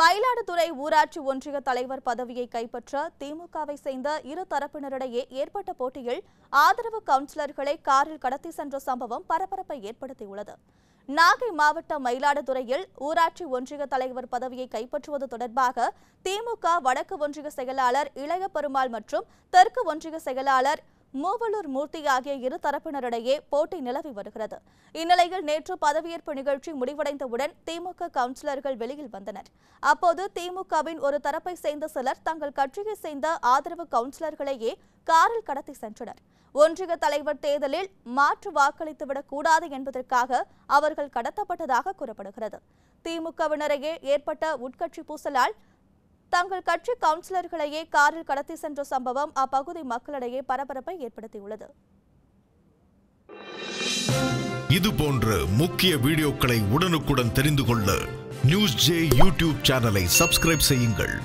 மயிலாடுதுறை ஊராட்சி ஒன்றிய தலைவர் பதவியை கைப்பற்ற திமுகவை சேர்ந்த இரு தரப்பினரிடையே ஏற்பட்ட போட்டியில் ஆதரவு கவுன்சிலர்களை காரில் கடத்தி சென்ற சம்பவம் பரபரப்பை ஏற்படுத்தியுள்ளது நாகை மாவட்டம் மயிலாடுதுறையில் ஊராட்சி ஒன்றிய தலைவர் பதவியை கைப்பற்றுவது தொடர்பாக திமுக வடக்கு ஒன்றிய செயலாளர் இளைய பெருமாள் மற்றும் தெற்கு ஒன்றிய செயலாளர் மூவலூர் மூர்த்தி ஆகிய இரு தரப்பினரிடையே போட்டி நிலவி வருகிறது இந்நிலையில் நேற்று பதவியேற்பு நிகழ்ச்சி முடிவடைந்தவுடன் திமுக கவுன்சிலர்கள் வெளியில் வந்தனர் அப்போது திமுகவின் ஒரு தரப்பை சேர்ந்த சிலர் தங்கள் கட்சியை சேர்ந்த ஆதரவு கவுன்சிலர்களையே காரில் கடத்தி சென்றனர் ஒன்றிய தலைவர் தேர்தலில் மாற்று வாக்களித்துவிடக் கூடாது என்பதற்காக அவர்கள் கடத்தப்பட்டதாக கூறப்படுகிறது திமுகவினரையே ஏற்பட்ட உட்கட்சி பூசலால் தங்கள் கட்சி கவுன்சிலர்களையே காரில் கடத்தி சென்ற சம்பவம் அப்பகுதி மக்களிடையே பரபரப்பை ஏற்படுத்தியுள்ளது இது போன்ற முக்கிய வீடியோக்களை உடனுக்குடன் தெரிந்து கொள்ள நியூஸ் ஜே யூடியூப் சேனலை சப்ஸ்கிரைப் செய்யுங்கள்